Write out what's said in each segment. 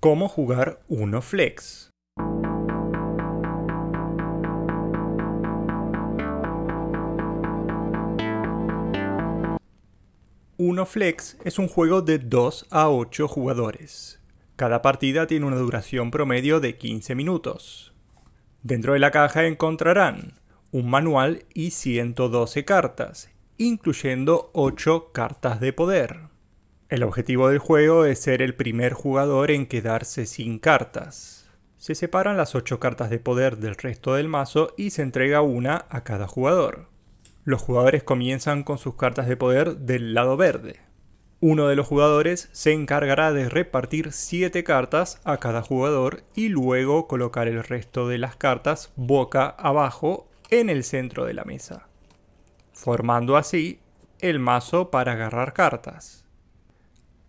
cómo jugar uno flex. Uno flex es un juego de 2 a 8 jugadores. Cada partida tiene una duración promedio de 15 minutos. Dentro de la caja encontrarán un manual y 112 cartas, incluyendo 8 cartas de poder. El objetivo del juego es ser el primer jugador en quedarse sin cartas. Se separan las 8 cartas de poder del resto del mazo y se entrega una a cada jugador. Los jugadores comienzan con sus cartas de poder del lado verde. Uno de los jugadores se encargará de repartir 7 cartas a cada jugador y luego colocar el resto de las cartas boca abajo en el centro de la mesa, formando así el mazo para agarrar cartas.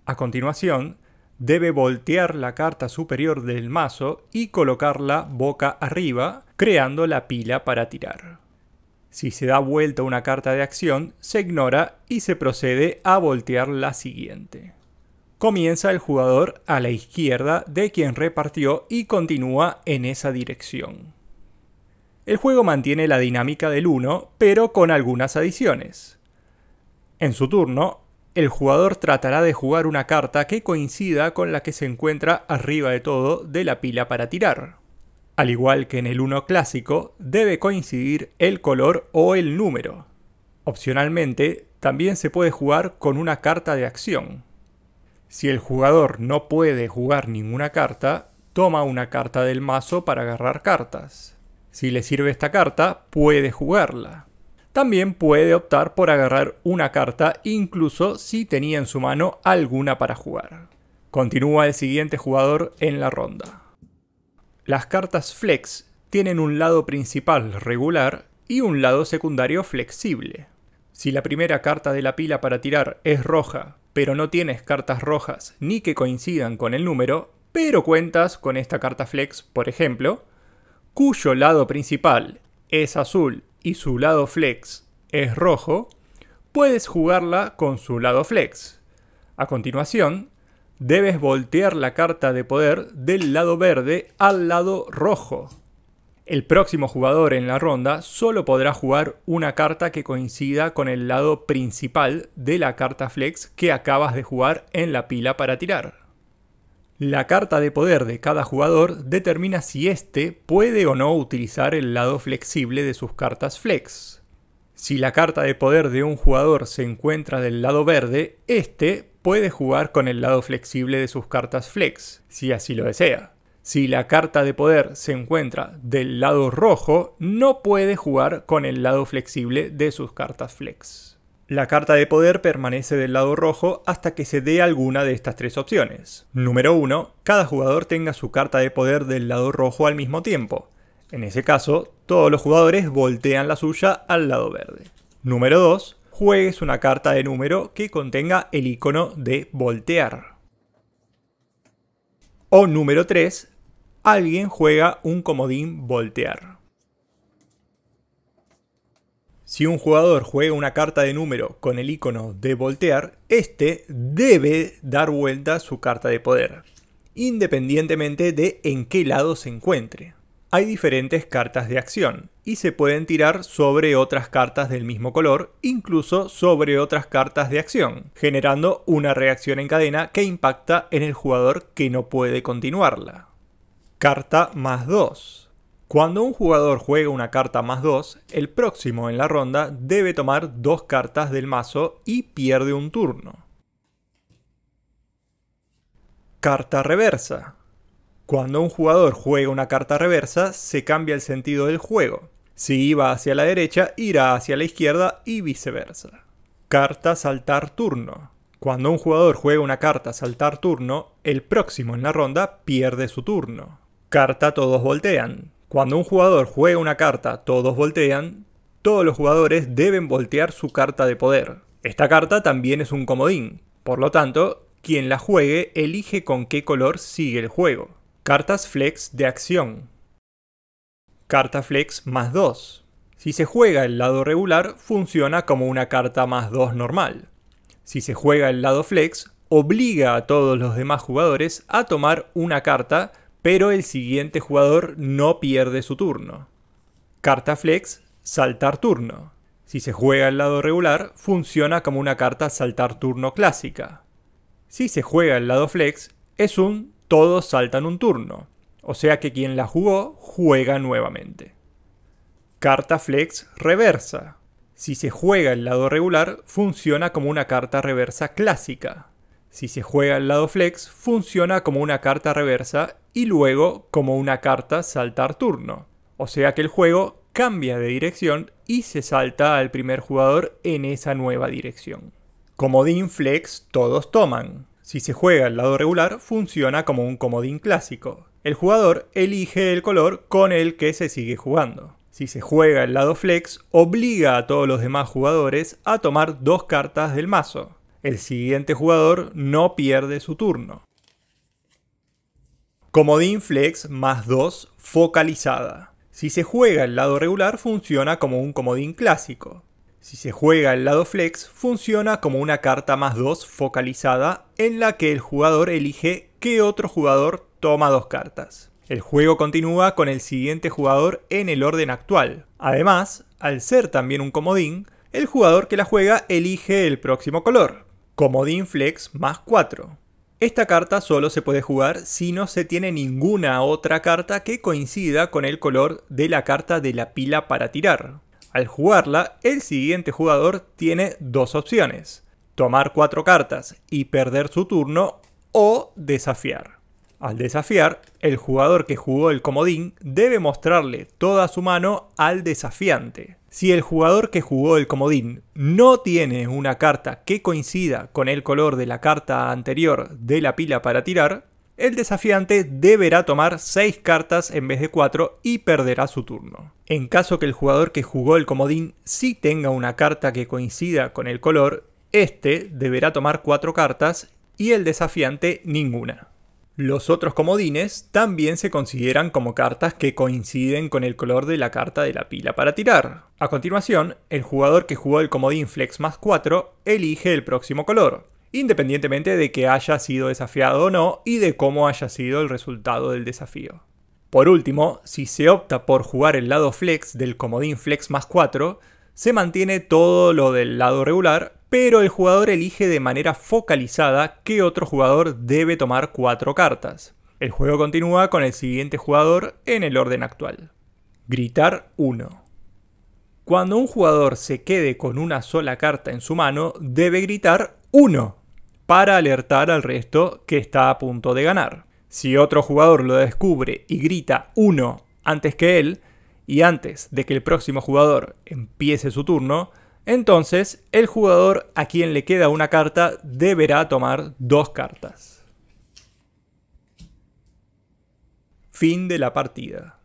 A continuación, debe voltear la carta superior del mazo y colocarla boca arriba, creando la pila para tirar. Si se da vuelta una carta de acción, se ignora y se procede a voltear la siguiente. Comienza el jugador a la izquierda de quien repartió y continúa en esa dirección. El juego mantiene la dinámica del 1, pero con algunas adiciones. En su turno, el jugador tratará de jugar una carta que coincida con la que se encuentra arriba de todo de la pila para tirar. Al igual que en el 1 clásico, debe coincidir el color o el número. Opcionalmente, también se puede jugar con una carta de acción. Si el jugador no puede jugar ninguna carta, toma una carta del mazo para agarrar cartas. Si le sirve esta carta, puede jugarla. También puede optar por agarrar una carta incluso si tenía en su mano alguna para jugar. Continúa el siguiente jugador en la ronda. Las cartas flex tienen un lado principal regular y un lado secundario flexible. Si la primera carta de la pila para tirar es roja, pero no tienes cartas rojas ni que coincidan con el número, pero cuentas con esta carta flex, por ejemplo, cuyo lado principal es azul y su lado flex es rojo, puedes jugarla con su lado flex. A continuación, debes voltear la carta de poder del lado verde al lado rojo. El próximo jugador en la ronda solo podrá jugar una carta que coincida con el lado principal de la carta flex que acabas de jugar en la pila para tirar. La carta de poder de cada jugador determina si éste puede o no utilizar el lado flexible de sus cartas flex. Si la carta de poder de un jugador se encuentra del lado verde, éste puede jugar con el lado flexible de sus cartas flex, si así lo desea. Si la carta de poder se encuentra del lado rojo, no puede jugar con el lado flexible de sus cartas flex. La carta de poder permanece del lado rojo hasta que se dé alguna de estas tres opciones. Número 1. Cada jugador tenga su carta de poder del lado rojo al mismo tiempo. En ese caso, todos los jugadores voltean la suya al lado verde. Número 2. Juegues una carta de número que contenga el icono de voltear. O número 3. Alguien juega un comodín voltear. Si un jugador juega una carta de número con el icono de voltear, este debe dar vuelta su carta de poder, independientemente de en qué lado se encuentre. Hay diferentes cartas de acción y se pueden tirar sobre otras cartas del mismo color, incluso sobre otras cartas de acción, generando una reacción en cadena que impacta en el jugador que no puede continuarla. Carta más 2. Cuando un jugador juega una carta más 2, el próximo en la ronda debe tomar dos cartas del mazo y pierde un turno. Carta reversa. Cuando un jugador juega una carta reversa, se cambia el sentido del juego. Si iba hacia la derecha, irá hacia la izquierda y viceversa. Carta saltar turno. Cuando un jugador juega una carta saltar turno, el próximo en la ronda pierde su turno. Carta todos voltean. Cuando un jugador juega una carta, todos voltean, todos los jugadores deben voltear su carta de poder. Esta carta también es un comodín, por lo tanto, quien la juegue elige con qué color sigue el juego. Cartas flex de acción. Carta flex más 2. Si se juega el lado regular, funciona como una carta más 2 normal. Si se juega el lado flex, obliga a todos los demás jugadores a tomar una carta pero el siguiente jugador no pierde su turno. Carta flex, saltar turno. Si se juega el lado regular, funciona como una carta saltar turno clásica. Si se juega el lado flex, es un todos saltan un turno, o sea que quien la jugó juega nuevamente. Carta flex reversa. Si se juega el lado regular, funciona como una carta reversa clásica. Si se juega al lado flex, funciona como una carta reversa y luego como una carta saltar turno. O sea que el juego cambia de dirección y se salta al primer jugador en esa nueva dirección. Comodín flex todos toman. Si se juega al lado regular, funciona como un comodín clásico. El jugador elige el color con el que se sigue jugando. Si se juega al lado flex, obliga a todos los demás jugadores a tomar dos cartas del mazo el siguiente jugador no pierde su turno. Comodín Flex más 2 focalizada. Si se juega el lado regular funciona como un comodín clásico. Si se juega el lado flex funciona como una carta más 2 focalizada en la que el jugador elige qué otro jugador toma dos cartas. El juego continúa con el siguiente jugador en el orden actual. Además, al ser también un comodín, el jugador que la juega elige el próximo color. Comodín Flex más 4. Esta carta solo se puede jugar si no se tiene ninguna otra carta que coincida con el color de la carta de la pila para tirar. Al jugarla, el siguiente jugador tiene dos opciones, tomar 4 cartas y perder su turno o desafiar. Al desafiar, el jugador que jugó el comodín debe mostrarle toda su mano al desafiante. Si el jugador que jugó el comodín no tiene una carta que coincida con el color de la carta anterior de la pila para tirar, el desafiante deberá tomar 6 cartas en vez de 4 y perderá su turno. En caso que el jugador que jugó el comodín sí tenga una carta que coincida con el color, este deberá tomar 4 cartas y el desafiante ninguna. Los otros comodines también se consideran como cartas que coinciden con el color de la carta de la pila para tirar. A continuación, el jugador que jugó el comodín Flex más 4 elige el próximo color, independientemente de que haya sido desafiado o no y de cómo haya sido el resultado del desafío. Por último, si se opta por jugar el lado Flex del comodín Flex más 4, se mantiene todo lo del lado regular, pero el jugador elige de manera focalizada que otro jugador debe tomar cuatro cartas. El juego continúa con el siguiente jugador en el orden actual. Gritar 1. Cuando un jugador se quede con una sola carta en su mano, debe gritar 1 para alertar al resto que está a punto de ganar. Si otro jugador lo descubre y grita 1 antes que él, y antes de que el próximo jugador empiece su turno, entonces, el jugador a quien le queda una carta deberá tomar dos cartas. Fin de la partida.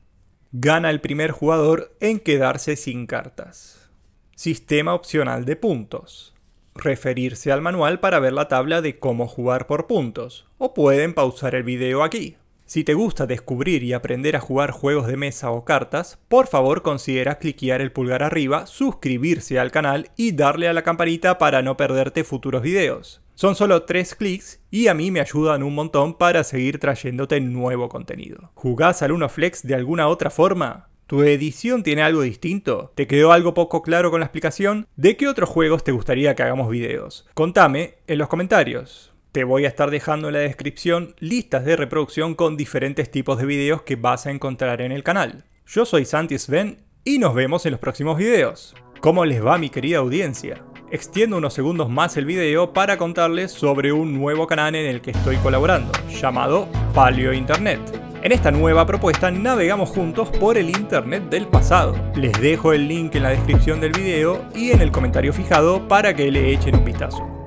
Gana el primer jugador en quedarse sin cartas. Sistema opcional de puntos. Referirse al manual para ver la tabla de cómo jugar por puntos, o pueden pausar el video aquí. Si te gusta descubrir y aprender a jugar juegos de mesa o cartas, por favor considera cliquear el pulgar arriba, suscribirse al canal y darle a la campanita para no perderte futuros videos. Son solo 3 clics y a mí me ayudan un montón para seguir trayéndote nuevo contenido. ¿Jugás al UnoFlex Flex de alguna otra forma? ¿Tu edición tiene algo distinto? ¿Te quedó algo poco claro con la explicación? ¿De qué otros juegos te gustaría que hagamos videos? Contame en los comentarios. Te voy a estar dejando en la descripción listas de reproducción con diferentes tipos de videos que vas a encontrar en el canal. Yo soy Santi Sven y nos vemos en los próximos videos. ¿Cómo les va mi querida audiencia? Extiendo unos segundos más el video para contarles sobre un nuevo canal en el que estoy colaborando, llamado Palio Internet. En esta nueva propuesta navegamos juntos por el Internet del pasado. Les dejo el link en la descripción del video y en el comentario fijado para que le echen un vistazo.